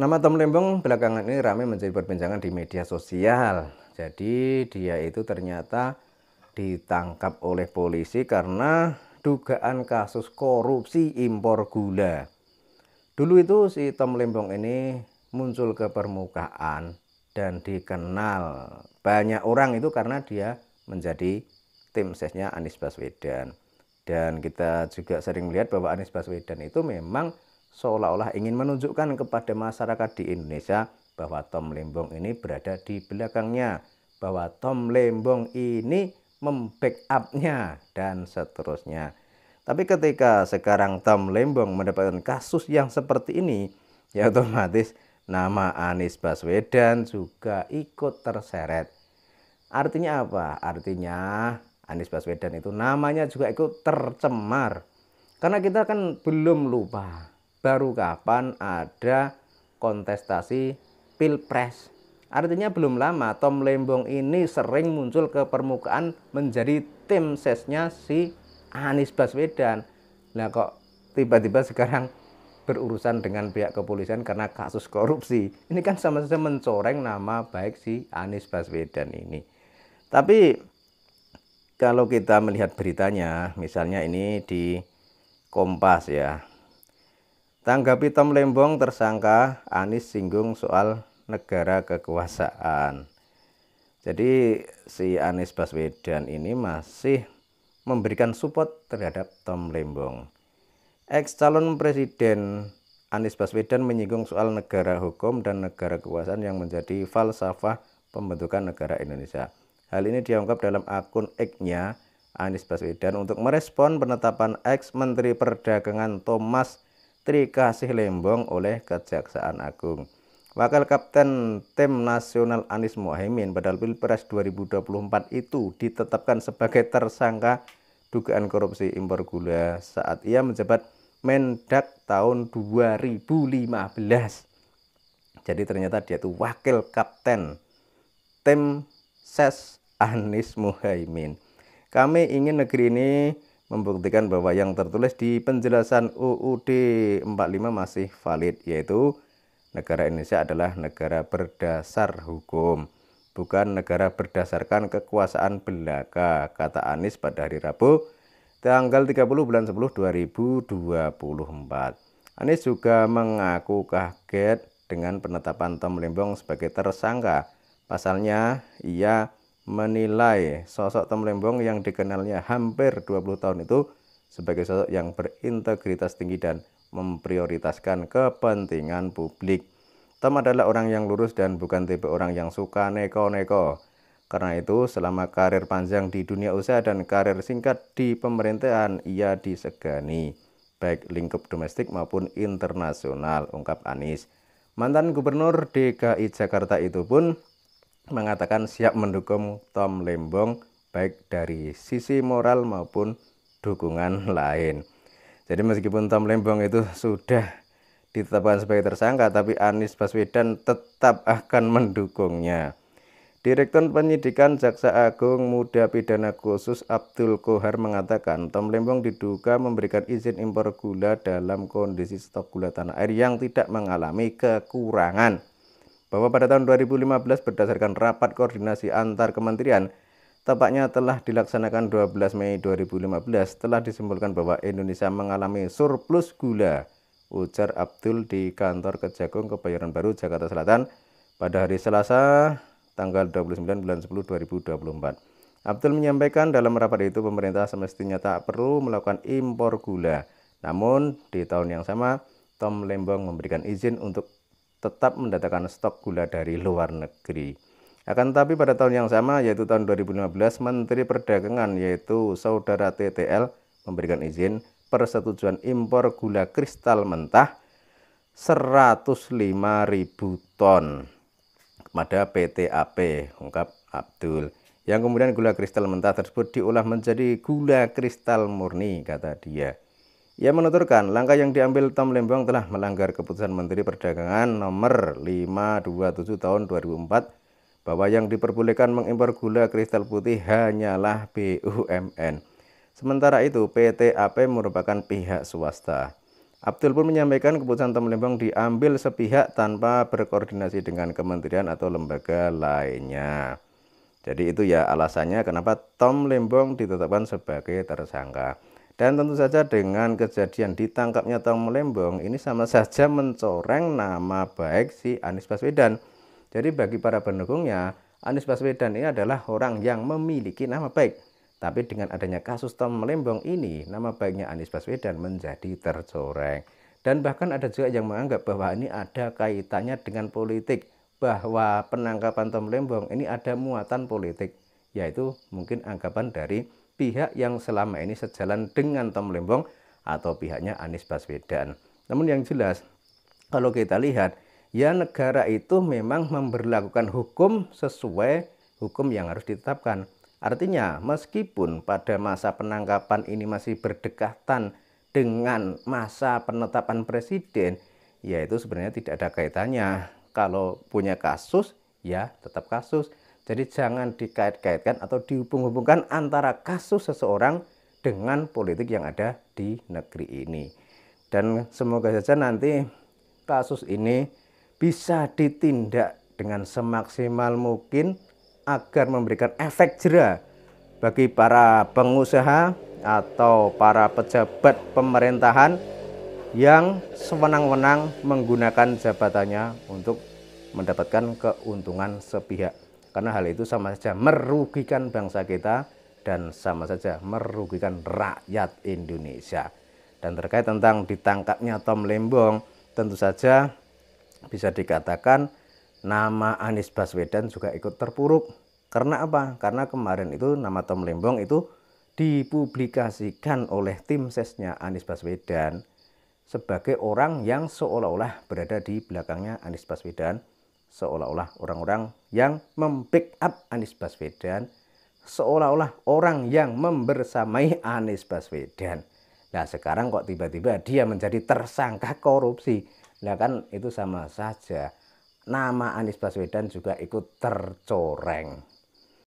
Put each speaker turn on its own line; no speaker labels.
Nama Tom Lembong belakangan ini ramai menjadi perbincangan di media sosial. Jadi dia itu ternyata ditangkap oleh polisi karena dugaan kasus korupsi impor gula. Dulu itu si Tom Lembong ini muncul ke permukaan dan dikenal banyak orang itu karena dia menjadi tim sesnya Anies Baswedan. Dan kita juga sering melihat bahwa Anies Baswedan itu memang seolah-olah ingin menunjukkan kepada masyarakat di Indonesia bahwa Tom Lembong ini berada di belakangnya, bahwa Tom Lembong ini membackupnya dan seterusnya. Tapi ketika sekarang Tom Lembong mendapatkan kasus yang seperti ini, ya otomatis nama Anies Baswedan juga ikut terseret. Artinya apa? Artinya Anies Baswedan itu namanya juga ikut tercemar. Karena kita kan belum lupa baru kapan ada kontestasi pilpres. Artinya belum lama Tom Lembong ini sering muncul ke permukaan menjadi tim sesnya si Anies Baswedan. Nah kok tiba-tiba sekarang berurusan dengan pihak kepolisian karena kasus korupsi. Ini kan sama saja mencoreng nama baik si Anies Baswedan ini. Tapi kalau kita melihat beritanya, misalnya ini di Kompas ya, Tanggapi Tom Lembong tersangka Anies singgung soal negara kekuasaan. Jadi si Anies Baswedan ini masih memberikan support terhadap Tom Lembong. Ex calon presiden Anies Baswedan menyinggung soal negara hukum dan negara kekuasaan yang menjadi falsafah pembentukan negara Indonesia. Hal ini diungkap dalam akun X-nya Anies Baswedan untuk merespon penetapan ex Menteri Perdagangan Thomas Trikasih Lembong oleh Kejaksaan Agung. Wakil Kapten Tim Nasional Anies Mohaimin pada Pilpres 2024 itu ditetapkan sebagai tersangka dugaan korupsi impor gula saat ia menjabat Mendak tahun 2015. Jadi ternyata dia itu wakil kapten tim ses Anies mohaimin Kami ingin negeri ini membuktikan bahwa yang tertulis di penjelasan UUD 45 masih valid yaitu negara Indonesia adalah negara berdasar hukum bukan negara berdasarkan kekuasaan belaka kata Anies pada hari Rabu tanggal 30 bulan 10 2024 Anies juga mengaku kaget dengan penetapan Tom Lembong sebagai tersangka pasalnya ia menilai sosok Lembong yang dikenalnya hampir 20 tahun itu sebagai sosok yang berintegritas tinggi dan memprioritaskan kepentingan publik. Tom adalah orang yang lurus dan bukan tipe orang yang suka neko-neko. Karena itu, selama karir panjang di dunia usaha dan karir singkat di pemerintahan, ia disegani, baik lingkup domestik maupun internasional, ungkap Anies. Mantan Gubernur DKI Jakarta itu pun mengatakan siap mendukung Tom Lembong baik dari sisi moral maupun dukungan lain. Jadi meskipun Tom Lembong itu sudah ditetapkan sebagai tersangka tapi Anies Baswedan tetap akan mendukungnya. Direktur Penyidikan Jaksa Agung Muda Pidana Khusus Abdul Kohar mengatakan Tom Lembong diduga memberikan izin impor gula dalam kondisi stok gula tanah air yang tidak mengalami kekurangan bahwa pada tahun 2015 berdasarkan rapat koordinasi antar kementerian tepatnya telah dilaksanakan 12 Mei 2015 telah disimpulkan bahwa Indonesia mengalami surplus gula ujar Abdul di kantor Kejagung Kebayoran Baru Jakarta Selatan pada hari Selasa tanggal 29 bulan 10 2024 Abdul menyampaikan dalam rapat itu pemerintah semestinya tak perlu melakukan impor gula namun di tahun yang sama Tom Lembong memberikan izin untuk tetap mendatangkan stok gula dari luar negeri. Akan tetapi pada tahun yang sama yaitu tahun 2015 Menteri Perdagangan yaitu saudara TTL memberikan izin persetujuan impor gula kristal mentah 105.000 ton kepada PT AP ungkap Abdul yang kemudian gula kristal mentah tersebut diolah menjadi gula kristal murni kata dia ia menuturkan, langkah yang diambil Tom Lembong telah melanggar keputusan Menteri Perdagangan nomor 527 tahun 2004 bahwa yang diperbolehkan mengimpor gula kristal putih hanyalah BUMN. Sementara itu, PT AP merupakan pihak swasta. Abdul pun menyampaikan keputusan Tom Lembong diambil sepihak tanpa berkoordinasi dengan kementerian atau lembaga lainnya. Jadi itu ya alasannya kenapa Tom Lembong ditetapkan sebagai tersangka. Dan tentu saja dengan kejadian ditangkapnya Tom Melembong ini sama saja mencoreng nama baik si Anies Baswedan. Jadi bagi para pendukungnya, Anies Baswedan ini adalah orang yang memiliki nama baik. Tapi dengan adanya kasus Tom Melembong ini, nama baiknya Anies Baswedan menjadi tercoreng. Dan bahkan ada juga yang menganggap bahwa ini ada kaitannya dengan politik. Bahwa penangkapan Tom Lembong ini ada muatan politik. Yaitu mungkin anggapan dari pihak yang selama ini sejalan dengan Tom Lembong atau pihaknya Anies Baswedan. Namun yang jelas, kalau kita lihat, ya negara itu memang memberlakukan hukum sesuai hukum yang harus ditetapkan. Artinya, meskipun pada masa penangkapan ini masih berdekatan dengan masa penetapan presiden, yaitu sebenarnya tidak ada kaitannya. Kalau punya kasus, ya tetap kasus. Jadi jangan dikait-kaitkan atau dihubung-hubungkan antara kasus seseorang dengan politik yang ada di negeri ini. Dan semoga saja nanti kasus ini bisa ditindak dengan semaksimal mungkin agar memberikan efek jera bagi para pengusaha atau para pejabat pemerintahan yang sewenang-wenang menggunakan jabatannya untuk mendapatkan keuntungan sepihak karena hal itu sama saja merugikan bangsa kita dan sama saja merugikan rakyat Indonesia. Dan terkait tentang ditangkapnya Tom Lembong, tentu saja bisa dikatakan nama Anies Baswedan juga ikut terpuruk. Karena apa? Karena kemarin itu nama Tom Lembong itu dipublikasikan oleh tim sesnya Anies Baswedan sebagai orang yang seolah-olah berada di belakangnya Anies Baswedan seolah-olah orang-orang yang membackup up Anies Baswedan seolah-olah orang yang membersamai Anies Baswedan. Nah sekarang kok tiba-tiba dia menjadi tersangka korupsi. Nah kan itu sama saja. Nama Anies Baswedan juga ikut tercoreng.